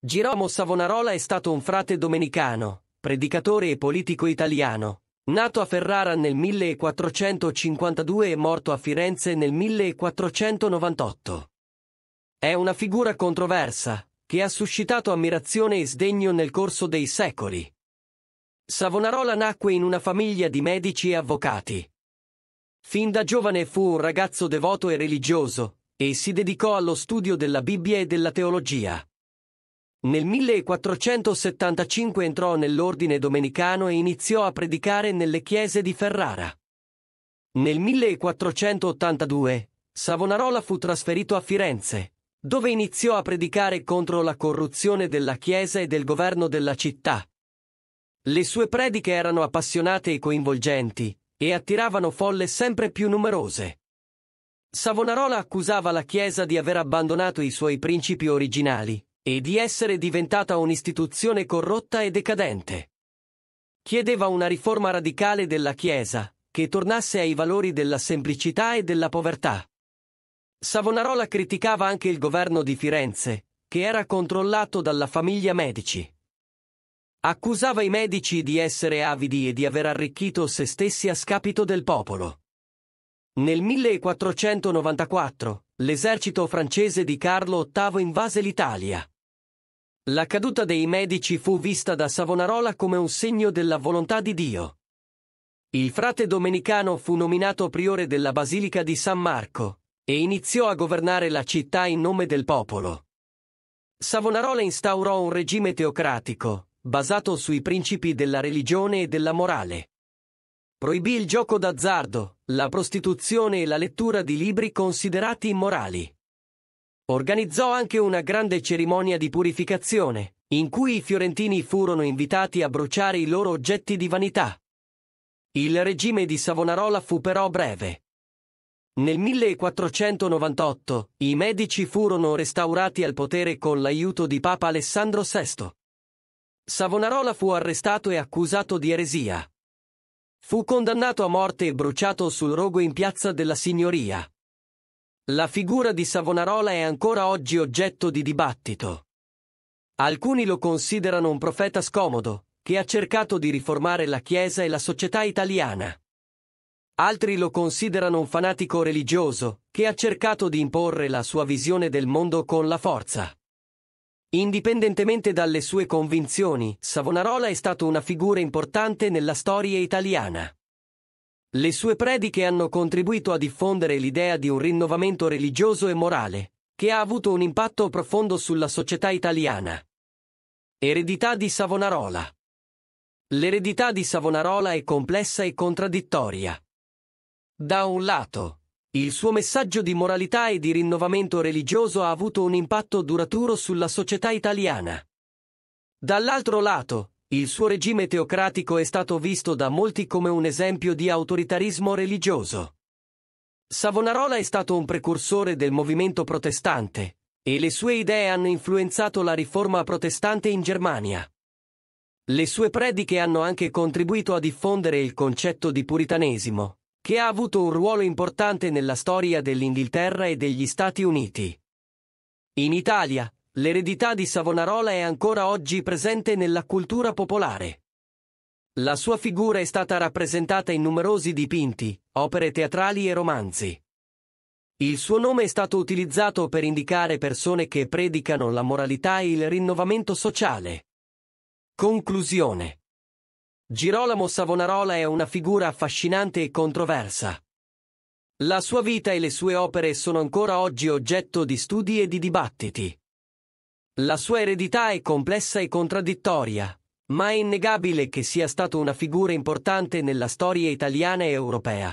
Girolamo Savonarola è stato un frate domenicano, predicatore e politico italiano. Nato a Ferrara nel 1452 e morto a Firenze nel 1498. È una figura controversa, che ha suscitato ammirazione e sdegno nel corso dei secoli. Savonarola nacque in una famiglia di medici e avvocati. Fin da giovane fu un ragazzo devoto e religioso, e si dedicò allo studio della Bibbia e della teologia. Nel 1475 entrò nell'ordine domenicano e iniziò a predicare nelle chiese di Ferrara. Nel 1482 Savonarola fu trasferito a Firenze, dove iniziò a predicare contro la corruzione della Chiesa e del governo della città. Le sue prediche erano appassionate e coinvolgenti, e attiravano folle sempre più numerose. Savonarola accusava la Chiesa di aver abbandonato i suoi principi originali, e di essere diventata un'istituzione corrotta e decadente. Chiedeva una riforma radicale della Chiesa, che tornasse ai valori della semplicità e della povertà. Savonarola criticava anche il governo di Firenze, che era controllato dalla famiglia Medici. Accusava i Medici di essere avidi e di aver arricchito se stessi a scapito del popolo. Nel 1494, l'esercito francese di Carlo VIII invase l'Italia. La caduta dei medici fu vista da Savonarola come un segno della volontà di Dio. Il frate domenicano fu nominato priore della Basilica di San Marco e iniziò a governare la città in nome del popolo. Savonarola instaurò un regime teocratico, basato sui principi della religione e della morale. Proibì il gioco d'azzardo, la prostituzione e la lettura di libri considerati immorali. Organizzò anche una grande cerimonia di purificazione, in cui i fiorentini furono invitati a bruciare i loro oggetti di vanità. Il regime di Savonarola fu però breve. Nel 1498 i Medici furono restaurati al potere con l'aiuto di Papa Alessandro VI. Savonarola fu arrestato e accusato di eresia. Fu condannato a morte e bruciato sul rogo in piazza della Signoria. La figura di Savonarola è ancora oggi oggetto di dibattito. Alcuni lo considerano un profeta scomodo, che ha cercato di riformare la Chiesa e la società italiana. Altri lo considerano un fanatico religioso, che ha cercato di imporre la sua visione del mondo con la forza. Indipendentemente dalle sue convinzioni, Savonarola è stato una figura importante nella storia italiana. Le sue prediche hanno contribuito a diffondere l'idea di un rinnovamento religioso e morale, che ha avuto un impatto profondo sulla società italiana. Eredità di Savonarola L'eredità di Savonarola è complessa e contraddittoria. Da un lato, il suo messaggio di moralità e di rinnovamento religioso ha avuto un impatto duraturo sulla società italiana. Dall'altro lato, il suo regime teocratico è stato visto da molti come un esempio di autoritarismo religioso. Savonarola è stato un precursore del movimento protestante, e le sue idee hanno influenzato la riforma protestante in Germania. Le sue prediche hanno anche contribuito a diffondere il concetto di puritanesimo, che ha avuto un ruolo importante nella storia dell'Inghilterra e degli Stati Uniti. In Italia, L'eredità di Savonarola è ancora oggi presente nella cultura popolare. La sua figura è stata rappresentata in numerosi dipinti, opere teatrali e romanzi. Il suo nome è stato utilizzato per indicare persone che predicano la moralità e il rinnovamento sociale. Conclusione. Girolamo Savonarola è una figura affascinante e controversa. La sua vita e le sue opere sono ancora oggi oggetto di studi e di dibattiti. La sua eredità è complessa e contraddittoria, ma è innegabile che sia stato una figura importante nella storia italiana e europea.